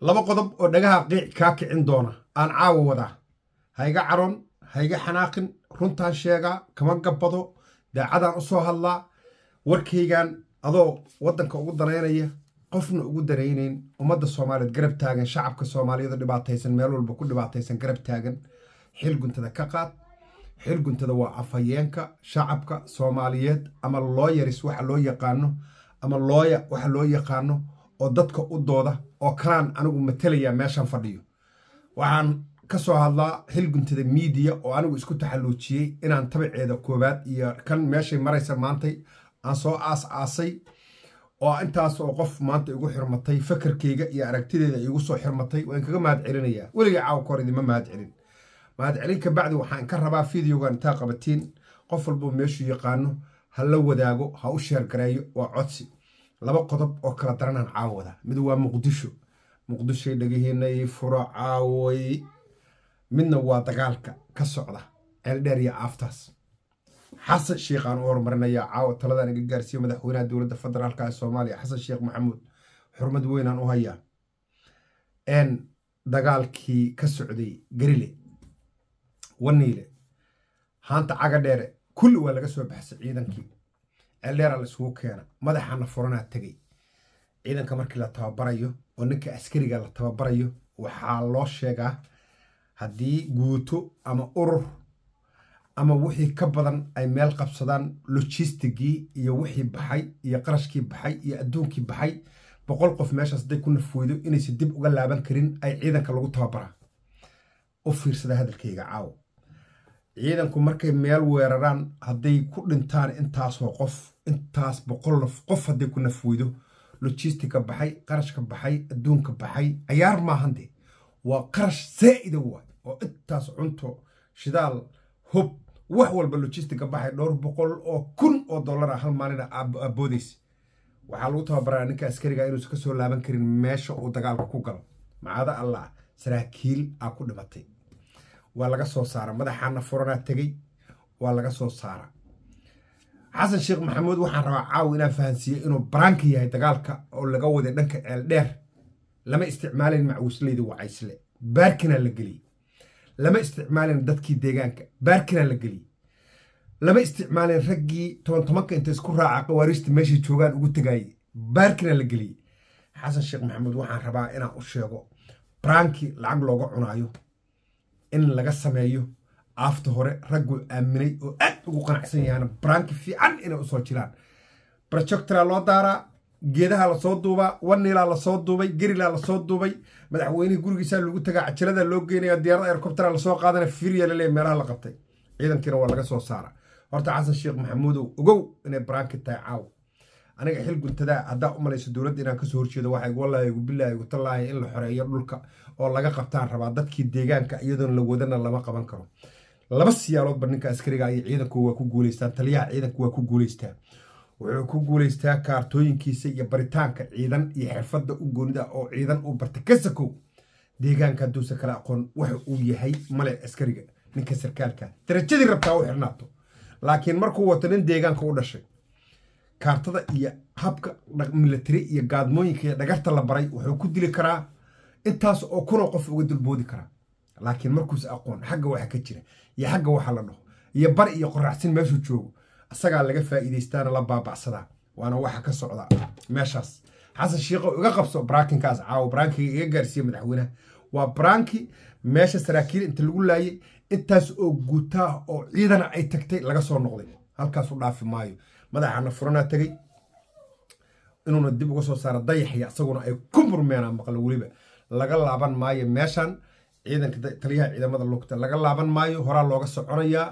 laba qodob oo dhagaha qiic kaa kicin doona aan caawa wadaa ha iga caron ha iga xanaaqin runtaan sheegaa kama gabbado daacadaan u soo hadlaa warkaygan adoo waddanka ugu danaynaya qofna ugu daraynayn ummadda soomaaliyeed garab taagan shacabka soomaaliyeed oo dhibaataysan meel walba ku dhibaataysan garab taagan xil guntada ka qaad xil guntada waa afhayeenka shacabka soomaaliyeed ama looyaris waxa loo yaqaano ama looya waxa loo yaqaano oo dadka u dooda oo kalaan anigu matelaya meeshan fadhiyo waxaan kasoo soo hadlaa xilguntada miidiya oo anigu isku taxalluujiyey inaan tabiceeda koowaad iyo kan meeshay maraysa maantay aan soo aas aasay oo intaas oo qof maanta igu xirmatay fakarkeyga iyo aragtideeda igu soo xirmatay waan kaga mahad celinayaa weligay caawa kahor idima mahad celin ka bacdi waxaan ka rabaa fideoga intaa qabatiin qof walbuu meeshu yaqaano ha la wadaago ha u sheergareeyo waa codsi laba qodob oo kala daranaan caawada mid waa muqdisho muqdishoy dhegaheenay furo caaway midna waa dagaalka ka socda ceeldheer iyo aaftaas xasan sheekh aan u horumarinayaa caawa taladan iga gaarsiiya madaxweynaha dowladda federaalka ee soomaaliya xasan sheekh maxamuud xurmad weynaan u hayaa n dagaalkii ka socday garile waniile haanta caga dheere kulli waa laga soo baxsay ciidankii eldeera laisugu keena madaxana furanaa tegay ciidanka markii la tababarayo oo ninka askariga la tababarayo waxaa loo sheegaa haddii guuto ama urur ama wixii ka badan ay meel qabsadaan logistigii iyo wixii baxay iyo qarashkii baxay iyo adduunkii baxay boqol qof meeshaas haday ku nafweydo inaysa dib uga laaban karin ay ciidanka lagu tababaraa u fiirsada hadalkayga caawo ciidanku markay meel weeraraan hadday ku dhintaan intaasoo qof intaas boqol naf qof hadday ku nafweydo logistica baxay qarashka baxay adduunka baxay cayaar maahan waa qarash saa'ida waay oo intaas cunto shidaal hub wax walba logistica baxay dhowr boqol oo kun oo dollar a ah hal maalina ah aboodaysa waxaa lagu tababaraa ninka askariga inuusan ka soo laaban karin meesha uu dagaalka ku galo macaado allah saraakiil aa ku dhimatay waa laga soo saara madaxaana furanaa tegey waa laga soo saara xasan sheekh maxamuud waxaan rabaa caawi inaan fahansiiyo inuu baraanka yahay dagaalka oo laga waday dhanka ceeldheer lama isticmaalin macuusleyda wacaysle baarkinaa la geliyey lama isticmaalin dadkii deegaanka baarkinaa la geliyey lama isticmaalin raggii toban tobanka inta isku raaca qawaariijta meeshay joogaan ugu tegaayey baarkinaa la geliyey xasan sheekh maxamuud waxaan rabaa inaan u sheego baraankii lacag looga cunaayo in laga sameeyo aafta hore ragguu aaminay oo aad ugu qanacsan yahaana baraanki fiican inay usoo jiraan projectoraa loo daaraa geedaha lasoo duubaa waniilaa lasoo duubay gerilaa lasoo duubay madaxweynihii gurigiisaa lagu tagaa cajalada loo geynaya diyaarada ercobtera lasoo qaadana firiya laleey meelaha la qabtay ciidankiina waa laga soo saara horta xasan sheekh maxamuudow ogow inay baraanki tahay caaw aniga xil guntada haddaa u malayso dowladda inaan kasoo horjeedo waxaa igu wallaahi igu in la xoreeyo dhulka oo laga qabtaan rabaa dadkii deegaanka iyadoon la wadana lama qaban karo laba siyaaloodba ninka askariga ayay ciidanku waa ku guulaystaan taliyaha ciidanku waa ku guuleystaa wuxuu ku guulaystaa kaartooyinkiisa iyo baritaanka ciidan iyo xirfada u goonida oo ciidan uu barta ka deegaanka hadduusa kala aqoon waxa uu yahay male askariga ninka sarkaalka darajadii rabtaa u xirnaato laakiin markuu wato nin deegaanka u dhashay kaartada iyo habka milatary iyo gaadmooyinka iyo dhagarta la baray wuxuu ku dili karaa intaas oo kunoo qof uga dulboodi karaa laakiin markuus aqoon xagga waxa ka jira iyo xagga waxa la dhaho iyo bar iyo qoraxsin meeshuu joogo isagaa laga faa'iidaystaana la baabacsadaa waana waxa ka socda meeshaas xasan shiiqo iga qabso barankinkaas caawo barankiga iga gaarsiiye madaxweynaha waa baranki meesha saraakiil inta lagu laayay intaas oo guutaa oo ciidana ay tagtay laga soo noqday halkaasu dhaafi maayo madaxaana furanaa tegey inuuna dib uga soo saaro dayaxya isaguna ay ku murmeenaan maqla weliba laga laaban maayo meeshan ciidanka taliyaha ciidamada lugta laga laaban maayo horaa looga soconayaa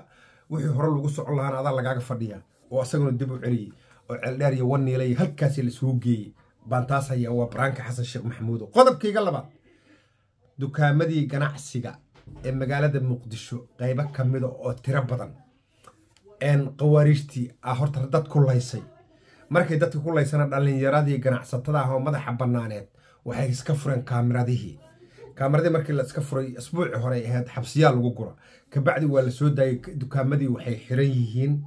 wixii hore lagu socon lahaan adaa lagaaga fadhiya oo isaguna dib u celiyey oo ceeldheer iyo waniilay halkaasii laisugu geeyey baantaas taas hayaa waa baraanka xasan sheekh maxamuudo qodobkayga labaad dukaamadii ganacsiga ee magaalada muqdisho qaybo ka mida ah oo tiro badan khawaarijtii a ah horta dad ku laysay markay dadka ku laysana dhallinyaradii ganacsatada ah oo madaxa banaaneed waxay iska fureen kaamiradihii kaamiradii markii la furay asbuuci horey ahayd xabsiyaa lagu gura kabacdi waa la soo daayay dukaamadii waxay xiran yihiin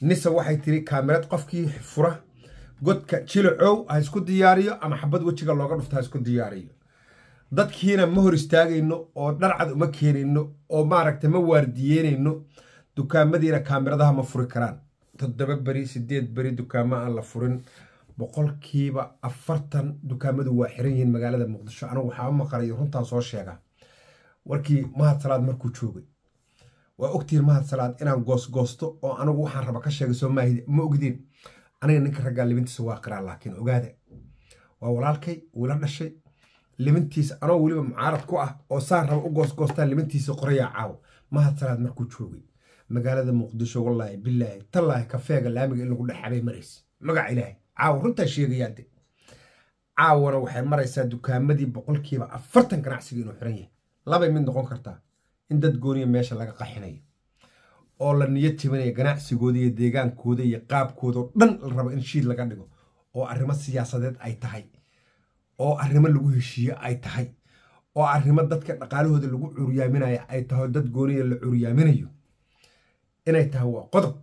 nisa waxay tiri kaamirad qofkii fura godka jilacow ha isku diyaariyo ama xabad wejiga looga dhufta ha isku diyaariyo dadkiina ma hor istaagayno oo dharcad uma keenayno oo maaragta ma waardiyeynayno dukaamadiina kaamiradaha ma furi karaan todoba beri sideed beri dukaamo aan la furin boqolkiiba afartan dukaamadu waa xiran yihiin magaalada muqdisho anigu waxaa u maqlay runtaan soo sheega warkii mahad salaad markuu joogay waa ogtihiin mahad salaad inaan goosgoosto oo anigu waxaan raba ka sheegay soo maahid ma ogdiin aniga ninka raggaa libintiisa waa qiraa laakiin ogaada waa walaalkay wiila dhashay libintiisa anoo weliba mucaarad ku ah oo saan raba u goosgoostaan libintiisa qorayaa caawo mahad salaad markuu joogay magaalada muqdisho wallaahi bilaahi tallaahi kafeega laamiga in lagu dhexabay maraysa magaca ilaahay caawa runtaa sheegayaan caawana waxay maraysaa dukaamadii boqolkiiba afartan ganacsiga inuu xiran yahay labay mid noqon kartaa in dad gooniya meesha laga qaxinayo oo la niyo tibinayo ganacsigooda iyo deegaankooda iyo qaabkoodao dhan la rabo in shiid laga dhigo oo arrimo siyaasadeed ay tahay oo arrimo lagu heshiiyo ay tahay oo arrimo dadka dhaqaalahooda lagu curyaaminayo ay tahay dad gooniya la curyaaminayo inay tahay waa qodob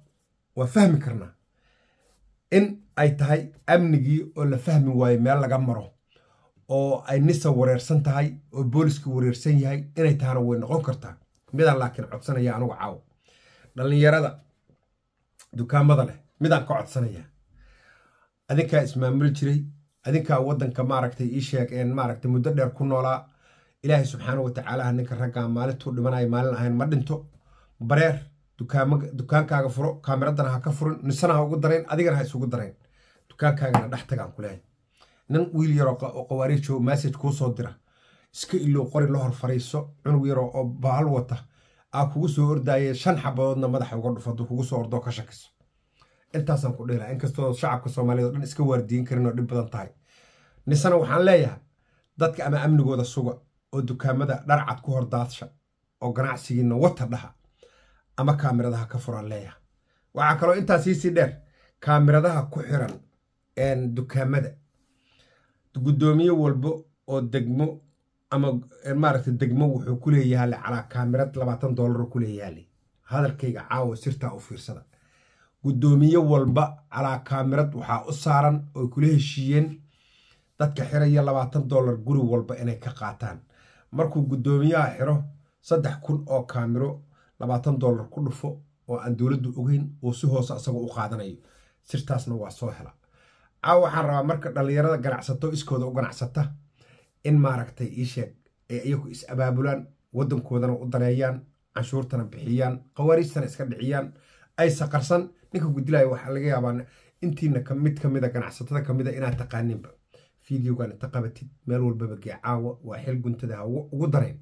waa fahmi karnaa in ay tahay amnigii oo la fahmi waayo meel laga maro oo ay nisa wareersan tahay oo booliskii wareersan yahay inay tahana way noqon kartaa midaan laakiin codsanaya anugu caawo dhallinyarada dukaamada leh midaan ka codsanaya adinkaa ismaamuli jiray adinkaa waddanka maaragtay ii sheegeen maaragtay muddo dheer ku noolaa ilaahay subxaana wa ninka raggaa maalintuu dhimanaya maalin ahayn ma dhinto bareer dukaankaaga furo kaamiraddana ha ka furin nisana ha ugu darayn adigana ha isugu darayn dukaankaagana dhex tagaan kulehay nin wiil yaroo oo qawaariijoo massage kuu soo dira iska ilow qori la hor fariiso cunug yaro oo baal wata aa kugu soo ordaaye shan xabadoodna madaxa uga dhufo kugu soo ordoo ka shakiso intaasaan ku dheelaha inkastoo shacabka soomaaliyeed oo dhan iska waardiyin karin oo dhib badan tahay nisana waxaan leeyahay dadka ama amnigooda suga oo dukaamada dharcad ku hor oo ganacsigiina wata dhaha ama kaamiradaha ka furan leeyahay waxaa kaloo intaa siisii dheer kaamiradaha ku xiran dukaamada guddoomiye walbo oo degmo ama maaragta degmo wuxuu ku leeyahaale calaa kaamirad labaatan doolaro ku leeyahaale hadalkayga caawa sirtaa u fiirsada guddoomiye walba calaa kaamirad waxaa u saaran oo kula heshiiyeen dadka xiraya labaatan dollar guri walba inay ka qaataan markuu guddoomiyaha xiro saddex kun oo kaamiro labaatan dollar ku dhufo oo aan dowladdu ogeyn oo si hoose asaga ah u qaadanayo sirtaasna waa soo hela caawa waxaan rabaa marka dhallinyarada ganacsato iskooda u ganacsata in maaragtay ii sheeg ay iyagu is abaabulaan waddankoodana u daneeyaan canshuurtana bixiyaan khawaariijtana iska dhiciyaan ay saqarsan ninka gudilaya waxaa laga yaabaa intiina mid ka mida ganacsatada ka inaad taqaaninba fideogan inta qabatid meel walbaba gee waa xil guntada ha ugu dareen